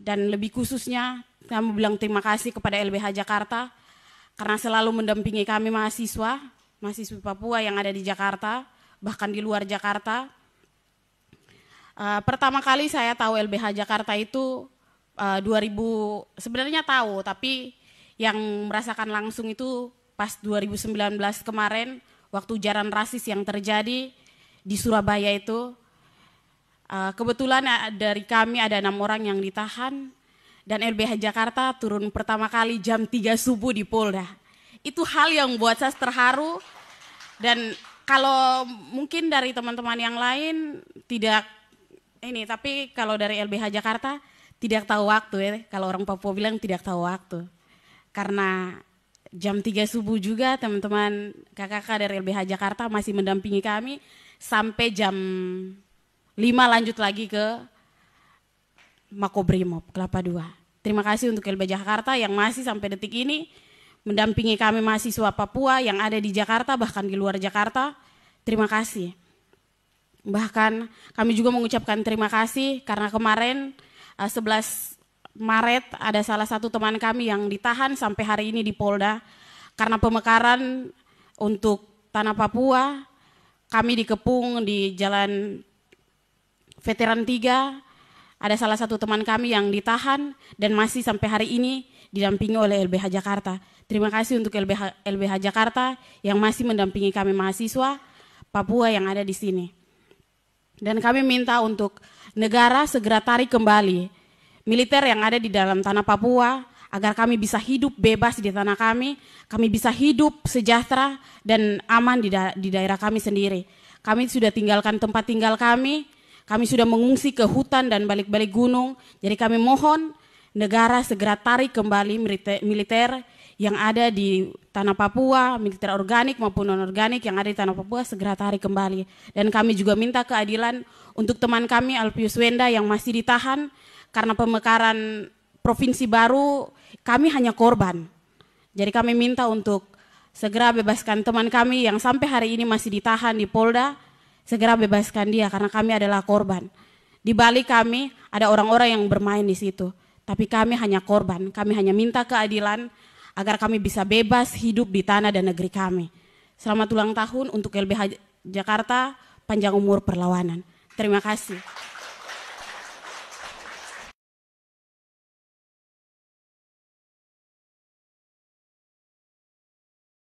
dan lebih khususnya kami bilang terima kasih kepada LBH Jakarta karena selalu mendampingi kami mahasiswa, mahasiswa Papua yang ada di Jakarta, bahkan di luar Jakarta. Uh, pertama kali saya tahu LBH Jakarta itu uh, eh, 2000 sebenarnya tahu tapi yang merasakan langsung itu pas 2019 kemarin waktu jaran rasis yang terjadi di Surabaya itu Eh, kebetulan eh, dari kami ada enam orang yang ditahan dan LBH Jakarta turun pertama kali jam 3 subuh di Polda. Itu hal yang buat saya terharu dan kalau mungkin dari teman-teman yang lain tidak ini tapi kalau dari LBH Jakarta tidak tahu waktu ya. Kalau orang Papua bilang tidak tahu waktu. Karena jam 3 subuh juga teman-teman kakak-kakak dari LBH Jakarta masih mendampingi kami sampai jam lima lanjut lagi ke Makobrimob, Kelapa Dua. Terima kasih untuk LB Jakarta yang masih sampai detik ini mendampingi kami mahasiswa Papua yang ada di Jakarta bahkan di luar Jakarta. Terima kasih. Bahkan kami juga mengucapkan terima kasih karena kemarin 11 eh, Maret ada salah satu teman kami yang ditahan sampai hari ini di Polda karena pemekaran untuk tanah Papua. Kami dikepung di Jalan veteran tiga, ada salah satu teman kami yang ditahan dan masih sampai hari ini didampingi oleh LBH Jakarta. Terima kasih untuk LBH, LBH Jakarta yang masih mendampingi kami mahasiswa Papua yang ada di sini. Dan kami minta untuk negara segera tarik kembali militer yang ada di dalam tanah Papua agar kami bisa hidup bebas di tanah kami, kami bisa hidup sejahtera dan aman di, da di daerah kami sendiri. Kami sudah tinggalkan tempat tinggal kami, kami sudah mengungsi ke hutan dan balik-balik gunung. Jadi kami mohon negara segera tarik kembali militer yang ada di tanah Papua, militer organik maupun non-organik yang ada di tanah Papua segera tarik kembali. Dan kami juga minta keadilan untuk teman kami Alpius Wenda yang masih ditahan karena pemekaran provinsi baru kami hanya korban. Jadi kami minta untuk segera bebaskan teman kami yang sampai hari ini masih ditahan di Polda segera bebaskan dia karena kami adalah korban. Di balik kami ada orang-orang yang bermain di situ, tapi kami hanya korban, kami hanya minta keadilan agar kami bisa bebas hidup di tanah dan negeri kami. Selamat ulang tahun untuk LBH Jakarta, panjang umur perlawanan. Terima kasih.